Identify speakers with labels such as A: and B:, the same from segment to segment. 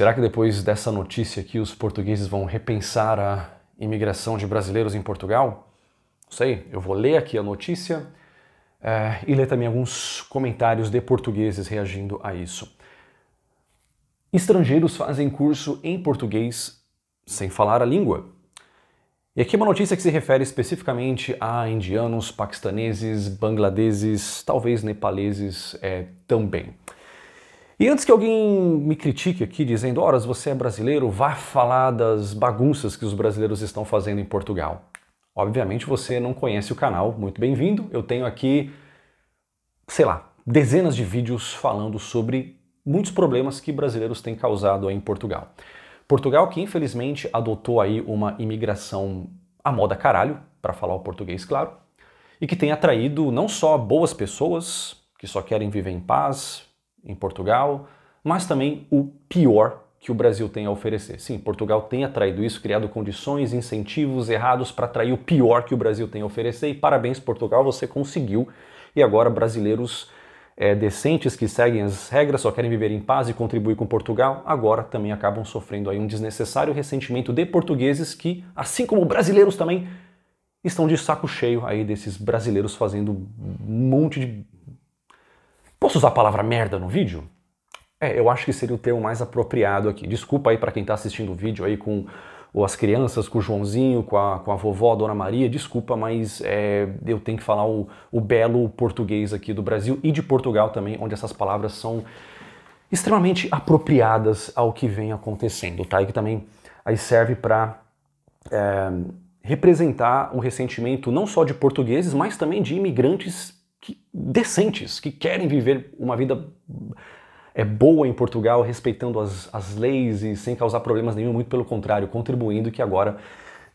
A: Será que depois dessa notícia aqui os portugueses vão repensar a imigração de brasileiros em Portugal? Não sei, eu vou ler aqui a notícia é, e ler também alguns comentários de portugueses reagindo a isso. Estrangeiros fazem curso em português sem falar a língua. E aqui é uma notícia que se refere especificamente a indianos, paquistaneses, bangladeses, talvez nepaleses é, também. E antes que alguém me critique aqui dizendo, horas você é brasileiro, vá falar das bagunças que os brasileiros estão fazendo em Portugal. Obviamente você não conhece o canal, muito bem-vindo. Eu tenho aqui, sei lá, dezenas de vídeos falando sobre muitos problemas que brasileiros têm causado aí em Portugal. Portugal que infelizmente adotou aí uma imigração à moda caralho, para falar o português, claro, e que tem atraído não só boas pessoas que só querem viver em paz, em Portugal, mas também o pior que o Brasil tem a oferecer. Sim, Portugal tem atraído isso, criado condições, incentivos errados para atrair o pior que o Brasil tem a oferecer. E parabéns, Portugal, você conseguiu. E agora, brasileiros é, decentes que seguem as regras, só querem viver em paz e contribuir com Portugal, agora também acabam sofrendo aí um desnecessário ressentimento de portugueses que, assim como brasileiros também, estão de saco cheio aí desses brasileiros fazendo um monte de Posso usar a palavra merda no vídeo? É, eu acho que seria o termo mais apropriado aqui. Desculpa aí para quem está assistindo o vídeo aí com ou as crianças, com o Joãozinho, com a, com a vovó, a Dona Maria, desculpa, mas é, eu tenho que falar o, o belo português aqui do Brasil e de Portugal também, onde essas palavras são extremamente apropriadas ao que vem acontecendo, tá? E que também aí serve para é, representar o ressentimento não só de portugueses, mas também de imigrantes que, decentes, que querem viver uma vida é boa em Portugal, respeitando as, as leis e sem causar problemas nenhum, muito pelo contrário, contribuindo que agora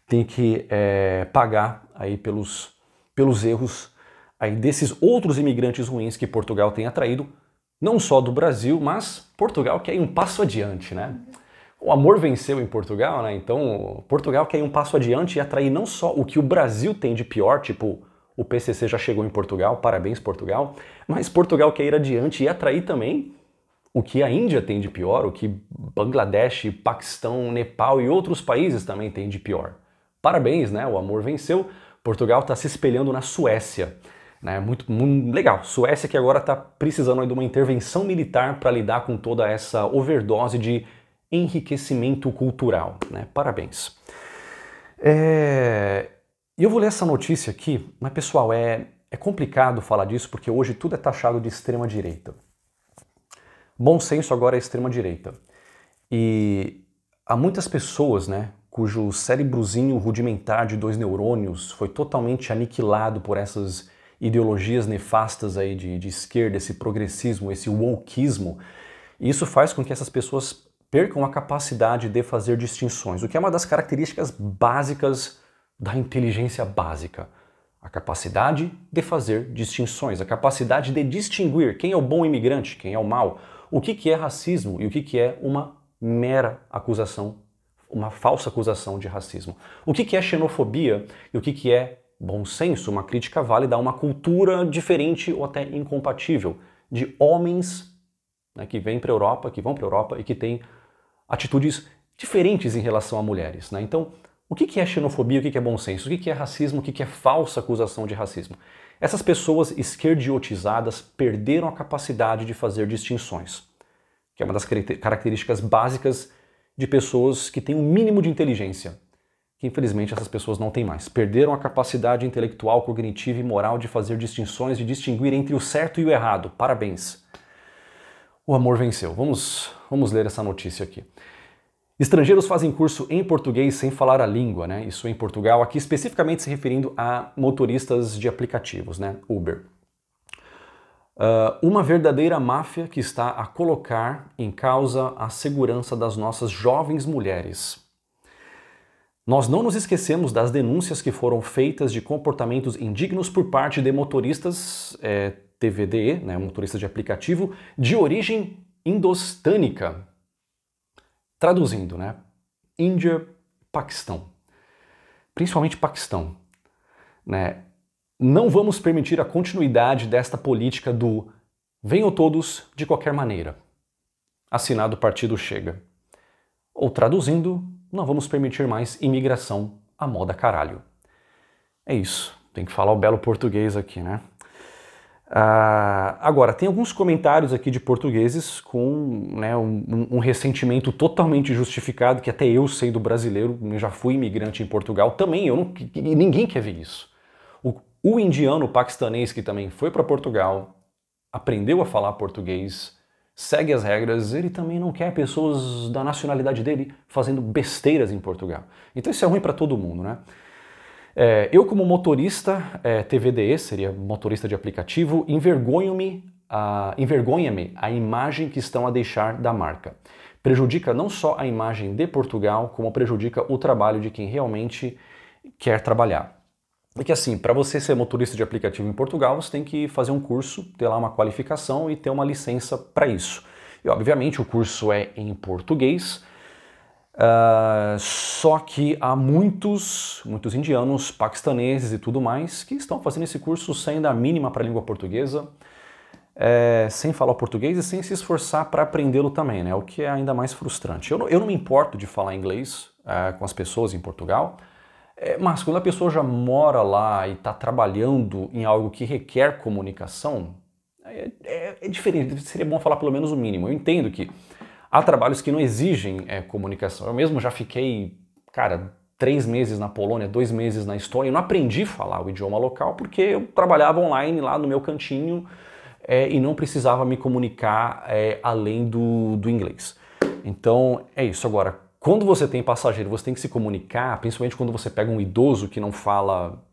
A: tem que é, pagar aí pelos, pelos erros aí desses outros imigrantes ruins que Portugal tem atraído, não só do Brasil, mas Portugal quer ir um passo adiante, né? O amor venceu em Portugal, né? Então Portugal quer ir um passo adiante e atrair não só o que o Brasil tem de pior, tipo o PCC já chegou em Portugal, parabéns Portugal, mas Portugal quer ir adiante e atrair também o que a Índia tem de pior, o que Bangladesh, Paquistão, Nepal e outros países também têm de pior. Parabéns, né? O amor venceu. Portugal está se espelhando na Suécia. Né? Muito, muito legal. Suécia que agora está precisando de uma intervenção militar para lidar com toda essa overdose de enriquecimento cultural. Né? Parabéns. É... E eu vou ler essa notícia aqui, mas pessoal, é, é complicado falar disso porque hoje tudo é taxado de extrema-direita. Bom senso agora é extrema-direita. E há muitas pessoas, né, cujo cérebrozinho rudimentar de dois neurônios foi totalmente aniquilado por essas ideologias nefastas aí de, de esquerda, esse progressismo, esse wokeismo. E isso faz com que essas pessoas percam a capacidade de fazer distinções, o que é uma das características básicas da inteligência básica, a capacidade de fazer distinções, a capacidade de distinguir quem é o bom imigrante, quem é o mal, o que, que é racismo e o que, que é uma mera acusação, uma falsa acusação de racismo, o que, que é xenofobia e o que, que é bom senso, uma crítica válida a uma cultura diferente ou até incompatível de homens né, que vêm para a Europa, que vão para a Europa e que têm atitudes diferentes em relação a mulheres. Né? Então, o que é xenofobia, o que é bom senso? O que é racismo, o que é falsa acusação de racismo? Essas pessoas esquerdiotizadas perderam a capacidade de fazer distinções, que é uma das características básicas de pessoas que têm um mínimo de inteligência, que infelizmente essas pessoas não têm mais. Perderam a capacidade intelectual, cognitiva e moral de fazer distinções, de distinguir entre o certo e o errado. Parabéns! O amor venceu. Vamos, vamos ler essa notícia aqui. Estrangeiros fazem curso em português sem falar a língua, né? Isso em Portugal, aqui especificamente se referindo a motoristas de aplicativos, né? Uber. Uh, uma verdadeira máfia que está a colocar em causa a segurança das nossas jovens mulheres. Nós não nos esquecemos das denúncias que foram feitas de comportamentos indignos por parte de motoristas é, eh, TVDE, né, motorista de aplicativo, de origem indostânica, Traduzindo, né? Índia, Paquistão. Principalmente Paquistão. Né? Não vamos permitir a continuidade desta política do venham todos de qualquer maneira. Assinado o partido Chega. Ou traduzindo, não vamos permitir mais imigração à moda caralho. É isso. Tem que falar o belo português aqui, né? Ah, agora, tem alguns comentários aqui de portugueses com né, um, um, ressentimento totalmente justificado, que até eu, sendo brasileiro, já fui imigrante em Portugal, também eu não, ninguém quer ver isso. O, o indiano paquistanês que também foi para Portugal, aprendeu a falar português, segue as regras, ele também não quer pessoas da nacionalidade dele fazendo besteiras em Portugal. Então isso é ruim para todo mundo, né? É, eu, como motorista é, TVDE, seria motorista de aplicativo, envergonho-me a, envergonha-me a imagem que estão a deixar da marca. Prejudica não só a imagem de Portugal, como prejudica o trabalho de quem realmente quer trabalhar. É que assim, para você ser motorista de aplicativo em Portugal, você tem que fazer um curso, ter lá uma qualificação e ter uma licença para isso. E obviamente o curso é em português, Uh, só que há muitos, muitos indianos, paquistaneses e tudo mais que estão fazendo esse curso sem dar mínima para a língua portuguesa, é, sem falar português e sem se esforçar para aprendê-lo também, né? O que é ainda mais frustrante. Eu não, eu não me importo de falar inglês uh, com as pessoas em Portugal, é, mas quando a pessoa já mora lá e está trabalhando em algo que requer comunicação, é, é, é diferente. Seria bom falar pelo menos o mínimo. Eu entendo que Há trabalhos que não exigem é, comunicação. Eu mesmo já fiquei, cara, três meses na Polônia, dois meses na Estônia, eu não aprendi a falar o idioma local porque eu trabalhava online lá no meu cantinho é, e não precisava me comunicar é, além do, do inglês. Então é isso. Agora, quando você tem passageiro, você tem que se comunicar, principalmente quando você pega um idoso que não fala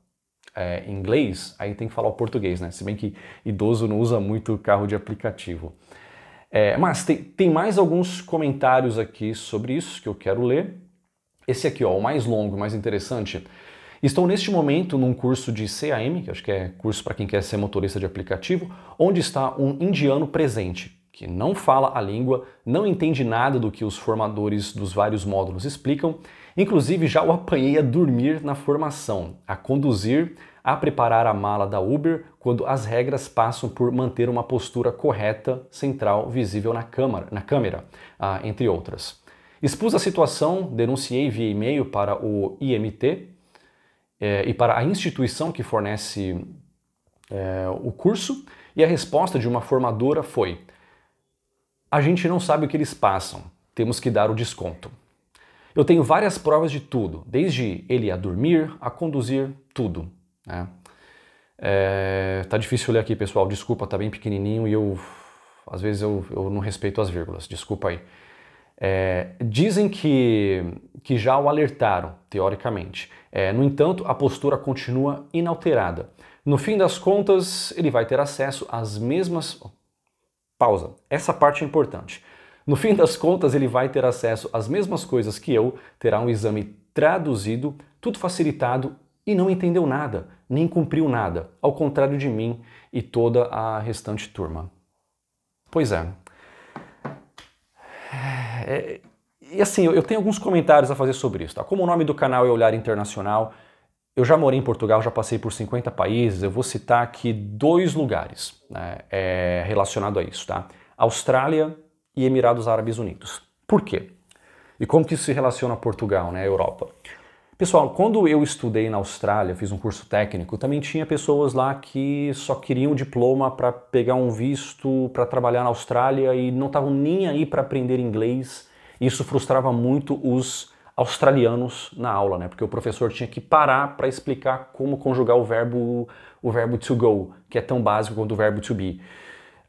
A: é, inglês, aí tem que falar o português, né? Se bem que idoso não usa muito carro de aplicativo. É, mas tem, tem mais alguns comentários aqui sobre isso que eu quero ler. Esse aqui, ó, o mais longo, o mais interessante. Estou neste momento num curso de CAM, que acho que é curso para quem quer ser motorista de aplicativo, onde está um indiano presente, que não fala a língua, não entende nada do que os formadores dos vários módulos explicam. Inclusive, já o apanhei a dormir na formação, a conduzir a preparar a mala da Uber quando as regras passam por manter uma postura correta, central, visível na, câmara, na câmera, ah, entre outras. Expus a situação, denunciei via e-mail para o IMT eh, e para a instituição que fornece eh, o curso, e a resposta de uma formadora foi: A gente não sabe o que eles passam, temos que dar o desconto. Eu tenho várias provas de tudo, desde ele a dormir, a conduzir, tudo. Né? É, tá difícil ler aqui, pessoal. Desculpa, tá bem pequenininho e eu às vezes eu, eu não respeito as vírgulas. Desculpa aí. É, dizem que, que já o alertaram, teoricamente. É, no entanto, a postura continua inalterada. No fim das contas, ele vai ter acesso às mesmas. Pausa. Essa parte é importante. No fim das contas, ele vai ter acesso às mesmas coisas que eu, terá um exame traduzido, tudo facilitado e não entendeu nada, nem cumpriu nada, ao contrário de mim e toda a restante turma. Pois é. é e assim, eu tenho alguns comentários a fazer sobre isso. Tá? Como o nome do canal é Olhar Internacional, eu já morei em Portugal, já passei por 50 países. Eu vou citar aqui dois lugares né, é, relacionado a isso, tá? Austrália e Emirados Árabes Unidos. Por quê? E como que isso se relaciona a Portugal, né, Europa? Pessoal, quando eu estudei na Austrália, fiz um curso técnico, também tinha pessoas lá que só queriam diploma para pegar um visto para trabalhar na Austrália e não estavam nem aí para aprender inglês. Isso frustrava muito os australianos na aula, né? Porque o professor tinha que parar para explicar como conjugar o verbo o verbo to go, que é tão básico quanto o verbo to be.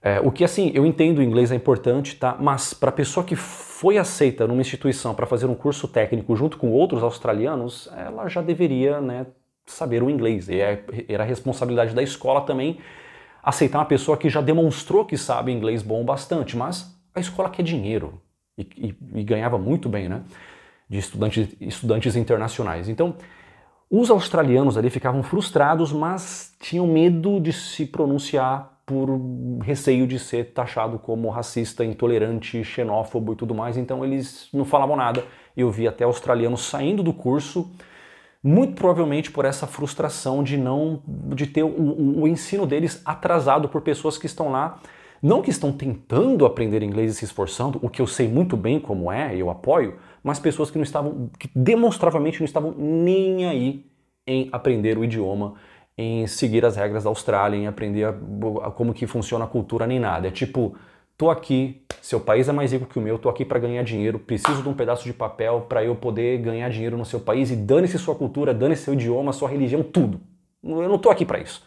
A: É, o que assim, eu entendo o inglês é importante, tá? Mas para a pessoa que foi aceita numa instituição para fazer um curso técnico junto com outros australianos, ela já deveria, né, saber o inglês. E é, era a responsabilidade da escola também aceitar uma pessoa que já demonstrou que sabe inglês bom bastante, mas a escola quer dinheiro e, e, e ganhava muito bem, né? De estudantes, estudantes internacionais. Então, os australianos ali ficavam frustrados, mas tinham medo de se pronunciar por receio de ser taxado como racista, intolerante, xenófobo e tudo mais, então eles não falavam nada. Eu vi até australianos saindo do curso, muito provavelmente por essa frustração de não de ter o, o, o ensino deles atrasado por pessoas que estão lá, não que estão tentando aprender inglês e se esforçando, o que eu sei muito bem como é, eu apoio, mas pessoas que não estavam que demonstravelmente não estavam nem aí em aprender o idioma em seguir as regras da Austrália, em aprender a, a como que funciona a cultura nem nada. É tipo, tô aqui, seu país é mais rico que o meu, tô aqui para ganhar dinheiro, preciso de um pedaço de papel para eu poder ganhar dinheiro no seu país e dane-se sua cultura, dane-se seu idioma, sua religião, tudo. Eu não tô aqui para isso.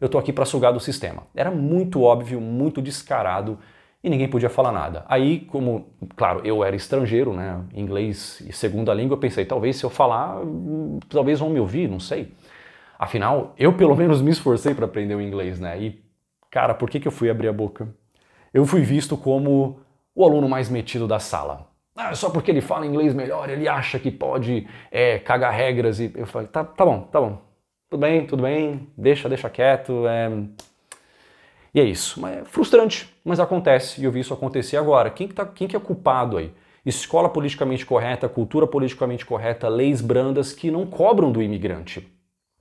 A: Eu tô aqui para sugar do sistema. Era muito óbvio, muito descarado e ninguém podia falar nada. Aí, como, claro, eu era estrangeiro, né, inglês e segunda língua, eu pensei, talvez se eu falar, hum, talvez vão me ouvir, não sei. Afinal, eu pelo menos me esforcei para aprender o inglês, né? E, cara, por que, que eu fui abrir a boca? Eu fui visto como o aluno mais metido da sala. Ah, só porque ele fala inglês melhor, ele acha que pode é, cagar regras. E eu falei, tá, tá bom, tá bom. Tudo bem, tudo bem, deixa, deixa quieto. É... E é isso. Mas é frustrante, mas acontece. E eu vi isso acontecer agora. Quem que, tá, quem que é culpado aí? Escola politicamente correta, cultura politicamente correta, leis brandas que não cobram do imigrante.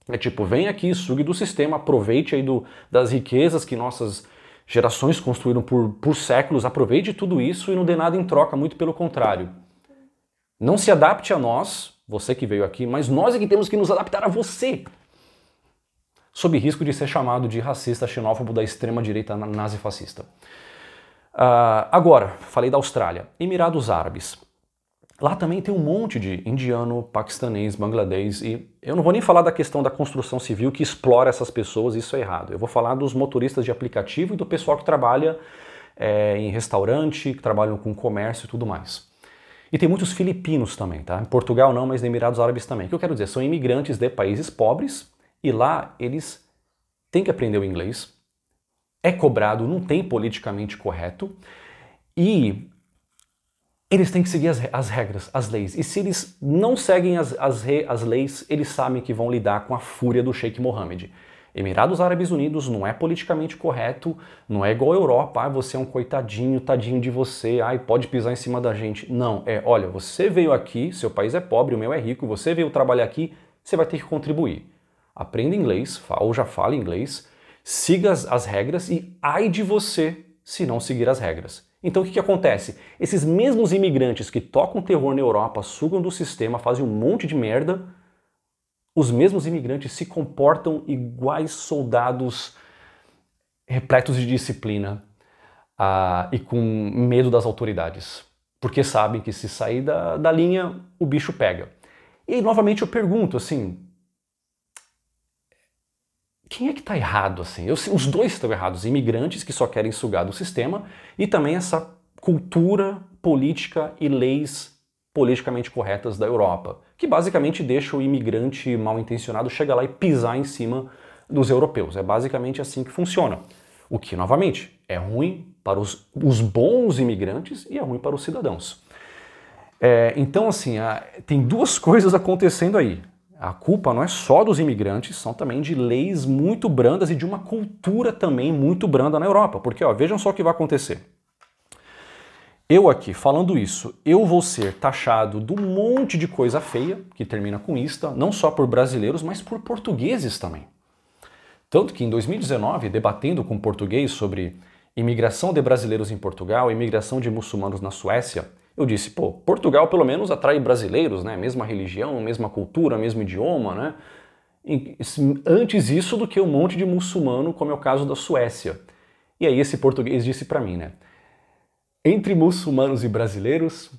A: É tipo, vem aqui, sugue do sistema, aproveite aí do, das riquezas que nossas gerações construíram por, por séculos, aproveite tudo isso e não dê nada em troca, muito pelo contrário. Não se adapte a nós, você que veio aqui, mas nós é que temos que nos adaptar a você. Sob risco de ser chamado de racista, xenófobo da extrema-direita nazifascista. Uh, agora, falei da Austrália. Emirados Árabes. Lá também tem um monte de indiano, paquistanês, bangladês e eu não vou nem falar da questão da construção civil que explora essas pessoas, isso é errado. Eu vou falar dos motoristas de aplicativo e do pessoal que trabalha é, em restaurante, que trabalham com comércio e tudo mais. E tem muitos filipinos também, tá? Em Portugal não, mas em Emirados Árabes também. O que eu quero dizer, são imigrantes de países pobres e lá eles têm que aprender o inglês, é cobrado, não tem politicamente correto e eles têm que seguir as, as, regras, as leis. E se eles não seguem as, as, re, as leis, eles sabem que vão lidar com a fúria do Sheikh Mohammed. Emirados Árabes Unidos não é politicamente correto, não é igual a Europa, ah, você é um coitadinho, tadinho de você, ai, pode pisar em cima da gente. Não, é, olha, você veio aqui, seu país é pobre, o meu é rico, você veio trabalhar aqui, você vai ter que contribuir. Aprenda inglês, ou já fala inglês, siga as, as regras e ai de você se não seguir as regras. Então o que, que acontece? Esses mesmos imigrantes que tocam terror na Europa, sugam do sistema, fazem um monte de merda, os mesmos imigrantes se comportam iguais soldados repletos de disciplina ah, e com medo das autoridades, porque sabem que se sair da, da linha, o bicho pega. E aí, novamente eu pergunto assim, quem é que está errado assim? Eu, os dois estão errados, imigrantes que só querem sugar do sistema e também essa cultura política e leis politicamente corretas da Europa, que basicamente deixa o imigrante mal intencionado chegar lá e pisar em cima dos europeus. É basicamente assim que funciona. O que, novamente, é ruim para os, os bons imigrantes e é ruim para os cidadãos. É, então, assim, tem duas coisas acontecendo aí a culpa não é só dos imigrantes, são também de leis muito brandas e de uma cultura também muito branda na Europa. Porque ó, vejam só o que vai acontecer. Eu aqui falando isso, eu vou ser taxado de um monte de coisa feia, que termina com ista, não só por brasileiros, mas por portugueses também. Tanto que em 2019, debatendo com português sobre imigração de brasileiros em Portugal, imigração de muçulmanos na Suécia, eu disse, pô, Portugal pelo menos atrai brasileiros, né? Mesma religião, mesma cultura, mesmo idioma, né? Antes isso do que um monte de muçulmano, como é o caso da Suécia. E aí esse português disse para mim, né? Entre muçulmanos e brasileiros,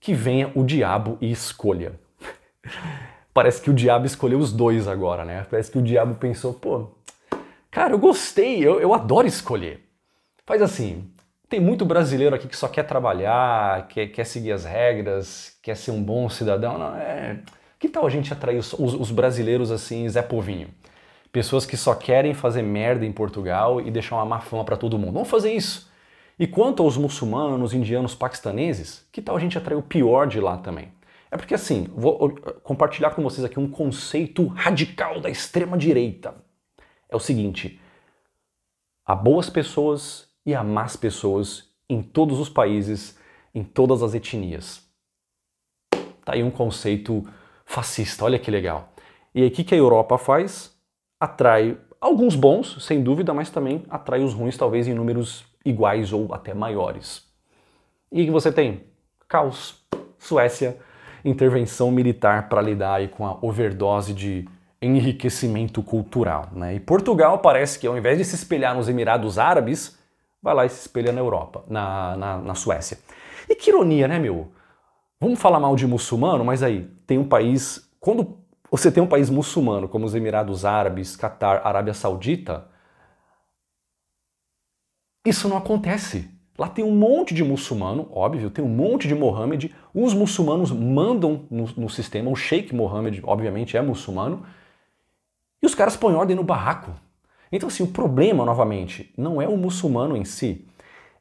A: que venha o diabo e escolha. Parece que o diabo escolheu os dois agora, né? Parece que o diabo pensou, pô, cara, eu gostei, eu, eu adoro escolher. Faz assim, tem muito brasileiro aqui que só quer trabalhar, quer, quer seguir as regras, quer ser um bom cidadão. Não, é... Que tal a gente atrair os, os brasileiros assim, Zé Povinho? Pessoas que só querem fazer merda em Portugal e deixar uma má fama para todo mundo. Vamos fazer isso. E quanto aos muçulmanos, indianos, paquistaneses, que tal a gente atrair o pior de lá também? É porque assim, vou compartilhar com vocês aqui um conceito radical da extrema direita. É o seguinte: há boas pessoas e amar as pessoas em todos os países, em todas as etnias. Tá aí um conceito fascista, olha que legal. E aí o que a Europa faz? Atrai alguns bons, sem dúvida, mas também atrai os ruins, talvez em números iguais ou até maiores. E o que você tem? Caos. Suécia, intervenção militar para lidar aí com a overdose de enriquecimento cultural. Né? E Portugal parece que, ao invés de se espelhar nos Emirados Árabes, vai lá e se espelha na Europa, na, na, na Suécia. E que ironia, né, meu? Vamos falar mal de muçulmano, mas aí tem um país. Quando você tem um país muçulmano, como os Emirados Árabes, Catar, Arábia Saudita, isso não acontece. Lá tem um monte de muçulmano, óbvio, tem um monte de Mohammed. Os muçulmanos mandam no, no sistema, o Sheikh Mohammed, obviamente, é muçulmano. E os caras põem ordem no barraco. Então, assim, o problema, novamente, não é o muçulmano em si.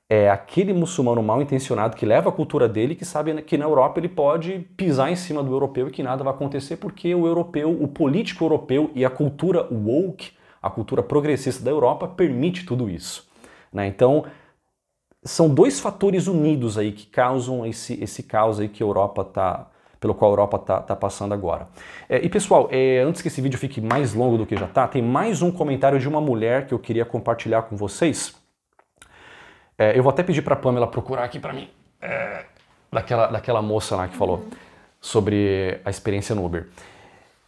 A: É aquele muçulmano mal intencionado que leva a cultura dele, que sabe que na Europa ele pode pisar em cima do europeu e que nada vai acontecer porque o europeu, o político europeu e a cultura woke, a cultura progressista da Europa, permite tudo isso. Né? Então, são dois fatores unidos aí que causam esse, esse caos aí que a Europa está pelo qual a Europa está tá passando agora. É, e pessoal, é, antes que esse vídeo fique mais longo do que já está, tem mais um comentário de uma mulher que eu queria compartilhar com vocês. É, eu vou até pedir para a Pamela procurar aqui para mim, é, daquela, daquela moça lá que falou sobre a experiência no Uber.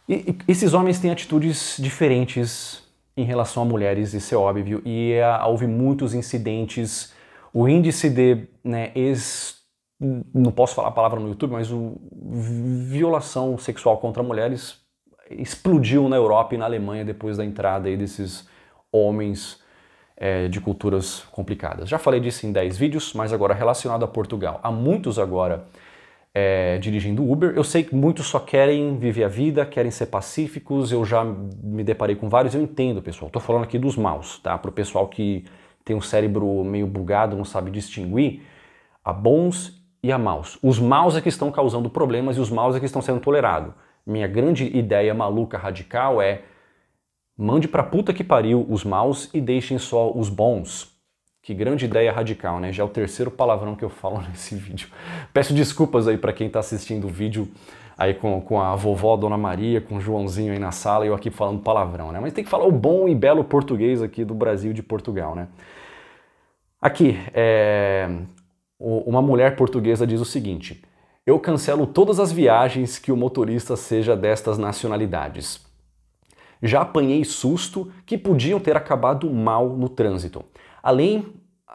A: E, e, esses homens têm atitudes diferentes em relação a mulheres, isso é óbvio, e é, houve muitos incidentes. O índice de né, não posso falar a palavra no YouTube, mas o, violação sexual contra mulheres explodiu na Europa e na Alemanha depois da entrada aí desses homens é, de culturas complicadas. Já falei disso em 10 vídeos, mas agora relacionado a Portugal. Há muitos agora é, dirigindo Uber. Eu sei que muitos só querem viver a vida, querem ser pacíficos. Eu já me deparei com vários, eu entendo, pessoal. Estou falando aqui dos maus, tá? Para o pessoal que tem um cérebro meio bugado, não sabe distinguir. Há bons e a Os maus é que estão causando problemas e os maus é que estão sendo tolerados. Minha grande ideia maluca radical é mande pra puta que pariu os maus e deixem só os bons. Que grande ideia radical, né? Já é o terceiro palavrão que eu falo nesse vídeo. Peço desculpas aí para quem tá assistindo o vídeo aí com, com a vovó Dona Maria, com o Joãozinho aí na sala e eu aqui falando palavrão, né? Mas tem que falar o bom e belo português aqui do Brasil de Portugal, né? Aqui, é uma mulher portuguesa diz o seguinte: Eu cancelo todas as viagens que o motorista seja destas nacionalidades. Já apanhei susto que podiam ter acabado mal no trânsito. Além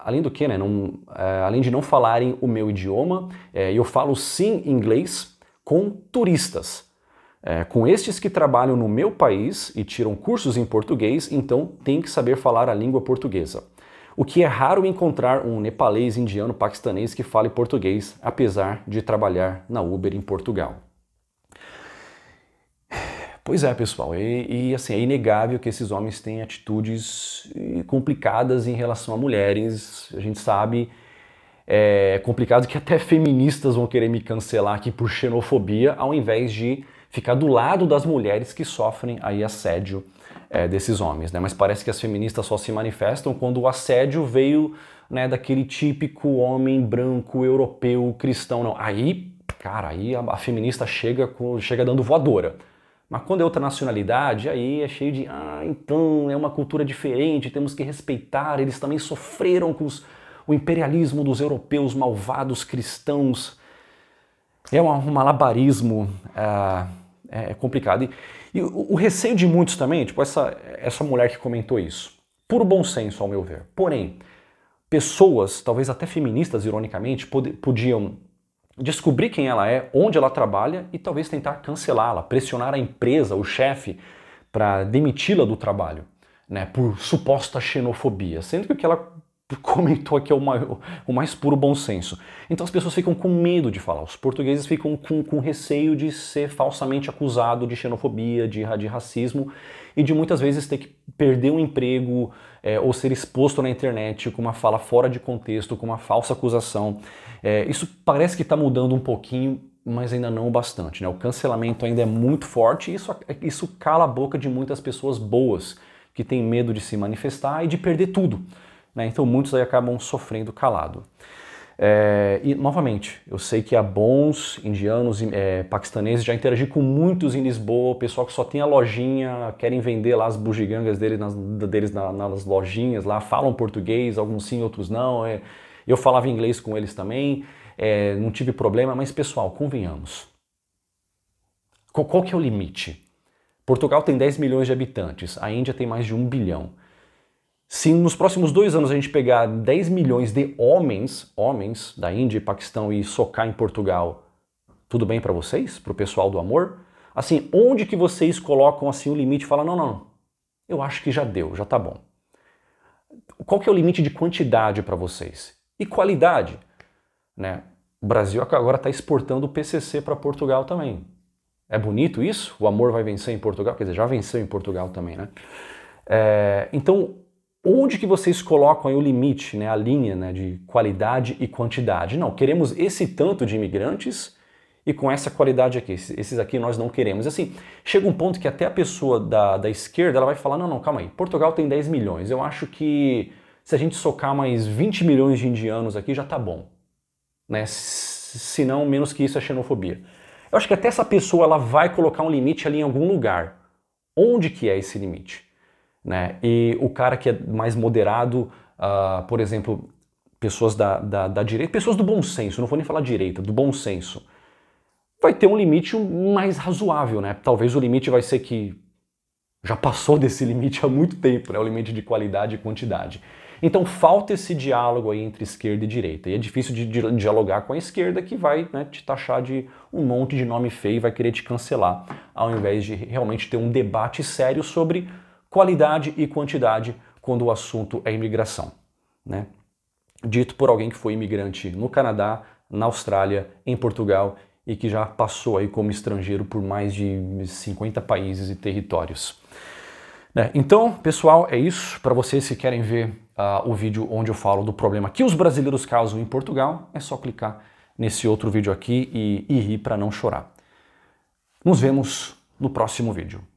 A: além do que, né, não, é, além de não falarem o meu idioma, é, eu falo sim inglês com turistas. É, com estes que trabalham no meu país e tiram cursos em português, então tem que saber falar a língua portuguesa o que é raro encontrar um nepalês, indiano, paquistanês que fale português, apesar de trabalhar na Uber em Portugal. Pois é, pessoal, e, e, assim, é inegável que esses homens têm atitudes eh, complicadas em relação a mulheres, a gente sabe, é, é complicado que até feministas vão querer me cancelar aqui por xenofobia, ao invés de ficar do lado das mulheres que sofrem aí assédio é, desses homens, né? Mas parece que as feministas só se manifestam quando o assédio veio né, daquele típico homem branco, europeu, cristão, não. Aí, cara, aí a, a feminista chega, com, chega dando voadora. Mas quando é outra nacionalidade, aí é cheio de, ah, então é uma cultura diferente, temos que respeitar, eles também sofreram com os, o imperialismo dos europeus malvados cristãos. É um malabarismo. Uh, é, é complicado. E, e o, o, receio de muitos também, tipo essa, essa mulher que comentou isso, por bom senso, ao meu ver. Porém, pessoas, talvez até feministas, ironicamente, pod podiam descobrir quem ela é, onde ela trabalha e talvez tentar cancelá-la, pressionar a empresa, o chefe, para demiti-la do trabalho, né, por suposta xenofobia, sendo que o que ela comentou aqui é o, maior, o mais puro bom senso. Então as pessoas ficam com medo de falar, os portugueses ficam com, com receio de ser falsamente acusado de xenofobia, de, de racismo e de muitas vezes ter que perder um emprego é, ou ser exposto na internet com uma fala fora de contexto, com uma falsa acusação. É, isso parece que está mudando um pouquinho, mas ainda não bastante. Né? O cancelamento ainda é muito forte e isso, isso cala a boca de muitas pessoas boas que têm medo de se manifestar e de perder tudo. Né? Então muitos aí acabam sofrendo calado. É, e, novamente, eu sei que há bons indianos e é, paquistaneses, já interagi com muitos em Lisboa, pessoal que só tem a lojinha, querem vender lá as bugigangas deles, nas, deles na, nas lojinhas lá, falam português, alguns sim, outros não. É, eu falava inglês com eles também, é, não tive problema, mas pessoal, convenhamos. Qual, qual que é o limite? Portugal tem 10 milhões de habitantes, a Índia tem mais de 1 bilhão. Se nos próximos dois anos a gente pegar 10 milhões de homens, homens da Índia e Paquistão e socar em Portugal, tudo bem para vocês? Para o pessoal do amor? Assim, onde que vocês colocam assim o limite e falam, não, não, eu acho que já deu, já tá bom. Qual que é o limite de quantidade para vocês? E qualidade? Né? O Brasil agora está exportando o PCC para Portugal também. É bonito isso? O amor vai vencer em Portugal? Quer dizer, já venceu em Portugal também, né? É, então, onde que vocês colocam o limite, né, a linha né, de qualidade e quantidade? Não, queremos esse tanto de imigrantes e com essa qualidade aqui, esses aqui nós não queremos. Assim, chega um ponto que até a pessoa da, da esquerda ela vai falar, não, não, calma aí, Portugal tem 10 milhões, eu acho que se a gente socar mais 20 milhões de indianos aqui já tá bom. Né? Se não, menos que isso é xenofobia. Eu acho que até essa pessoa ela vai colocar um limite ali em algum lugar. Onde que é esse limite? Né? E o cara que é mais moderado, uh, por exemplo, pessoas da, da, da, direita, pessoas do bom senso, não vou nem falar direita, do bom senso, vai ter um limite mais razoável, né? Talvez o limite vai ser que já passou desse limite há muito tempo, né? O limite de qualidade e quantidade. Então falta esse diálogo aí entre esquerda e direita. E é difícil de dialogar com a esquerda que vai né, te taxar de um monte de nome feio e vai querer te cancelar, ao invés de realmente ter um debate sério sobre qualidade e quantidade quando o assunto é imigração. Né? Dito por alguém que foi imigrante no Canadá, na Austrália, em Portugal e que já passou aí como estrangeiro por mais de 50 países e territórios. Né? Então, pessoal, é isso. Para vocês que querem ver uh, o vídeo onde eu falo do problema que os brasileiros causam em Portugal, é só clicar nesse outro vídeo aqui e, e rir para não chorar. Nos vemos no próximo vídeo.